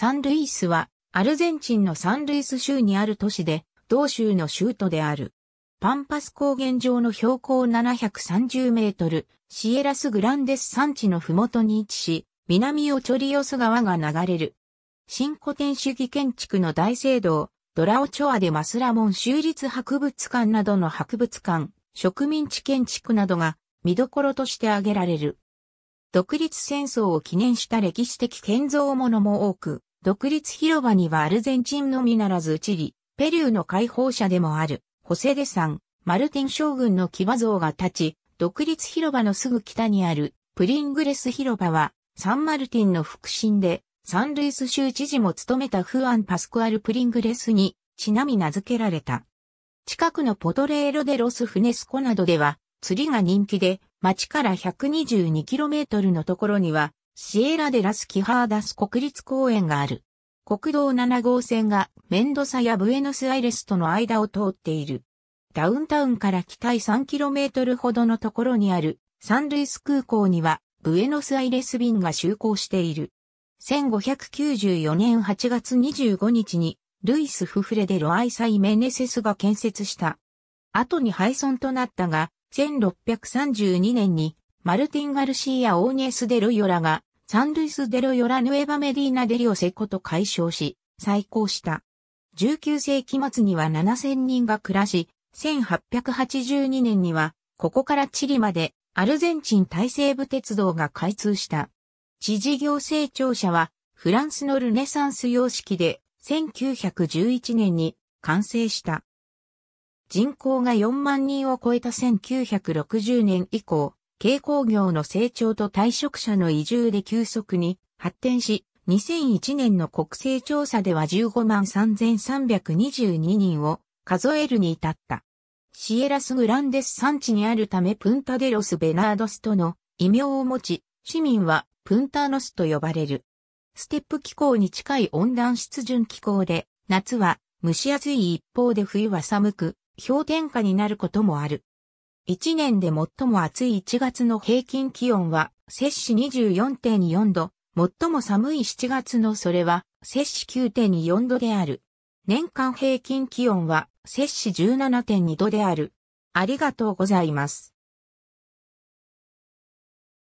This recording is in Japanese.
サンルイスは、アルゼンチンのサンルイス州にある都市で、同州の州都である。パンパス高原上の標高730メートル、シエラスグランデス山地のふもとに位置し、南をチョリオス川が流れる。新古典主義建築の大聖堂、ドラオチョアでマスラモン州立博物館などの博物館、植民地建築などが見どころとして挙げられる。独立戦争を記念した歴史的建造物も多く、独立広場にはアルゼンチンのみならずチリ、ペリューの解放者でもある、ホセデさん、マルティン将軍の騎馬像が立ち、独立広場のすぐ北にある、プリングレス広場は、サンマルティンの腹心で、サンルイス州知事も務めたフアン・パスクアル・プリングレスに、ちなみ名付けられた。近くのポトレーロ・デ・ロス・フネスコなどでは、釣りが人気で、町から 122km のところには、シエラデラス・キハーダス国立公園がある。国道7号線がメンドサやブエノスアイレスとの間を通っている。ダウンタウンから北へ 3km ほどのところにあるサンルイス空港にはブエノスアイレス便が就航している。1594年8月25日にルイス・フフレデ・ロアイサイ・メネセスが建設した。後に廃村となったが、1632年にマルティン・ガルシーやオーニエス・デ・ロイオラがサンルイス・デロ・ヨラ・ヌエバ・メディーナ・デリオ・セコと解消し、再興した。19世紀末には7000人が暮らし、1882年には、ここからチリまで、アルゼンチン大西部鉄道が開通した。知事行政庁舎は、フランスのルネサンス様式で、1911年に完成した。人口が4万人を超えた1960年以降、軽工業の成長と退職者の移住で急速に発展し、2001年の国勢調査では15万3322人を数えるに至った。シエラスグランデス産地にあるためプンタデロス・ベナードスとの異名を持ち、市民はプンタノスと呼ばれる。ステップ気候に近い温暖湿潤気候で、夏は蒸し暑い一方で冬は寒く、氷点下になることもある。1年で最も暑い1月の平均気温は、摂氏24.4度、最も寒い7月のそれは、摂氏9.4度である。年間平均気温は、摂氏17.2度である。ありがとうございます。